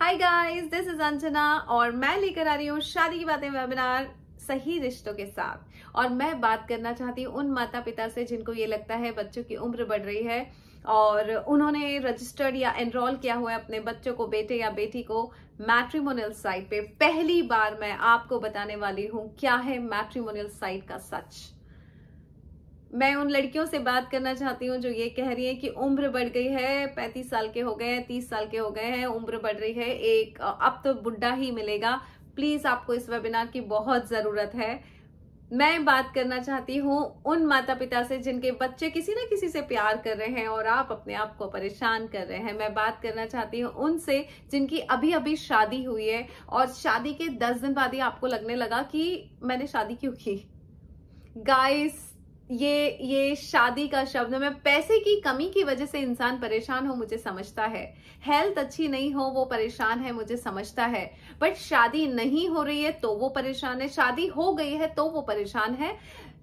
hi guys this is Anjana और मैं लेकर आ रही हूँ शादी की बातें वेबिनार सही रिश्तों के साथ और मैं बात करना चाहती हूँ उन माता पिता से जिनको ये लगता है बच्चों की उम्र बढ़ रही है और उन्होंने रजिस्टर्ड या एनरोल किया हुआ है अपने बच्चों को बेटे या बेटी को मैट्रीमोनियल साइट पे पहली बार मैं आपको बताने वाली हूँ क्या है मैट्रीमोनियल साइट का सच मैं उन लड़कियों से बात करना चाहती हूँ जो ये कह रही है कि उम्र बढ़ गई है पैंतीस साल के हो गए हैं तीस साल के हो गए हैं उम्र बढ़ रही है एक अब तो बुढ़ा ही मिलेगा प्लीज आपको इस वेबिनार की बहुत जरूरत है मैं बात करना चाहती हूँ उन माता पिता से जिनके बच्चे किसी ना किसी से प्यार कर रहे हैं और आप अपने आप को परेशान कर रहे हैं मैं बात करना चाहती हूँ उनसे जिनकी अभी अभी शादी हुई है और शादी के दस दिन बाद ही आपको लगने लगा कि मैंने शादी क्यों की गाइस ये ये शादी का शब्द में पैसे की कमी की वजह से इंसान परेशान हो मुझे समझता है हेल्थ अच्छी नहीं हो वो परेशान है मुझे समझता है बट शादी नहीं हो रही है तो वो परेशान है शादी हो गई है तो वो परेशान है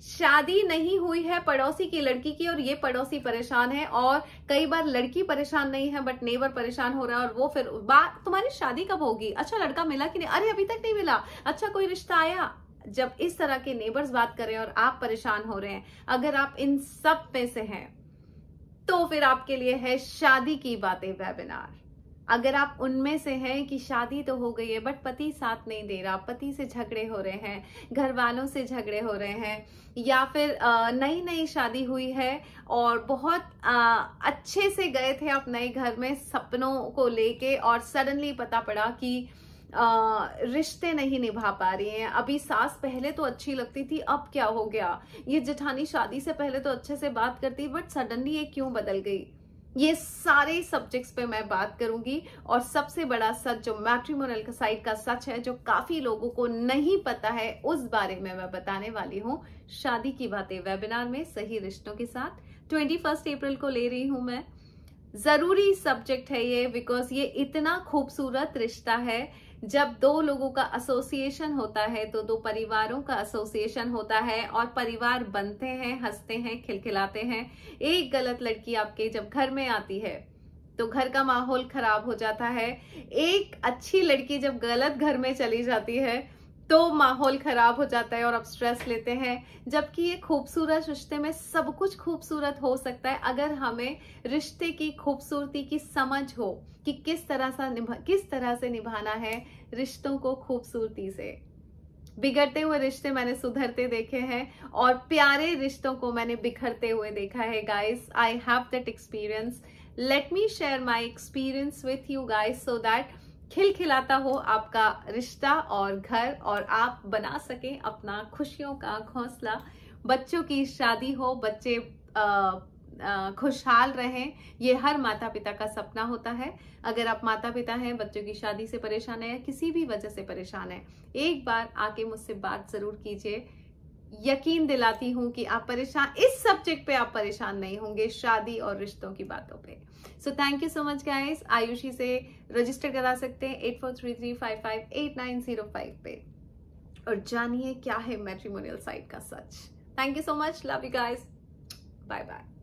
शादी नहीं हुई है पड़ोसी की लड़की की और ये पड़ोसी परेशान है और कई बार लड़की परेशान नहीं है बट नेबर परेशान हो रहा है और वो फिर बात तुम्हारी शादी कब होगी अच्छा लड़का मिला कि नहीं अरे अभी तक नहीं मिला अच्छा कोई रिश्ता आया जब इस तरह के नेबर्स बात कर रहे हैं और आप परेशान हो रहे हैं अगर आप इन सब में से हैं तो फिर आपके लिए है शादी की बातें वेबिनार अगर आप उनमें से हैं कि शादी तो हो गई है बट पति साथ नहीं दे रहा पति से झगड़े हो रहे हैं घर वालों से झगड़े हो रहे हैं या फिर नई नई शादी हुई है और बहुत आ, अच्छे से गए थे आप नए घर में सपनों को लेके और सडनली पता पड़ा कि रिश्ते नहीं निभा पा रही हैं अभी सास पहले तो अच्छी लगती थी अब क्या हो गया ये जेठानी शादी से पहले तो अच्छे से बात करती बट सडनली ये क्यों बदल गई ये सारे सब्जेक्ट्स पे मैं बात करूंगी और सबसे बड़ा सच जो मैट्रीमोनल का साइड का सच है जो काफी लोगों को नहीं पता है उस बारे में मैं बताने वाली हूँ शादी की बातें वेबिनार में सही रिश्तों के साथ ट्वेंटी फर्स्ट अप्रैल को ले रही हूं मैं जरूरी सब्जेक्ट है ये बिकॉज ये इतना खूबसूरत रिश्ता है जब दो लोगों का एसोसिएशन होता है तो दो परिवारों का एसोसिएशन होता है और परिवार बनते हैं हंसते हैं खिलखिलाते हैं एक गलत लड़की आपके जब घर में आती है तो घर का माहौल खराब हो जाता है एक अच्छी लड़की जब गलत घर में चली जाती है तो माहौल खराब हो जाता है और आप स्ट्रेस लेते हैं जबकि ये खूबसूरत रिश्ते में सब कुछ खूबसूरत हो सकता है अगर हमें रिश्ते की खूबसूरती की समझ हो कि किस तरह सा निभा किस तरह से निभाना है रिश्तों को खूबसूरती से बिगड़ते हुए रिश्ते मैंने सुधरते देखे हैं और प्यारे रिश्तों को मैंने बिखरते हुए देखा है guys I have that experience let me share my experience with you guys so that खिलखिलाता हो आपका रिश्ता और घर और आप बना सकें अपना खुशियों का घोंसला बच्चों की शादी हो बच्चे खुशहाल रहें ये हर माता पिता का सपना होता है अगर आप माता पिता हैं बच्चों की शादी से परेशान है या किसी भी वजह से परेशान है एक बार आके मुझसे बात ज़रूर कीजिए यकीन दिलाती हूं कि आप परेशान इस सब्जेक्ट पे आप परेशान नहीं होंगे शादी और रिश्तों की बातों पे so thank you so much guys Ayushi से रजिस्टर करा सकते हैं eight four three three five five eight nine zero five पे और जानिए क्या है मेट्रीमोनियल साइट का सच thank you so much love you guys bye bye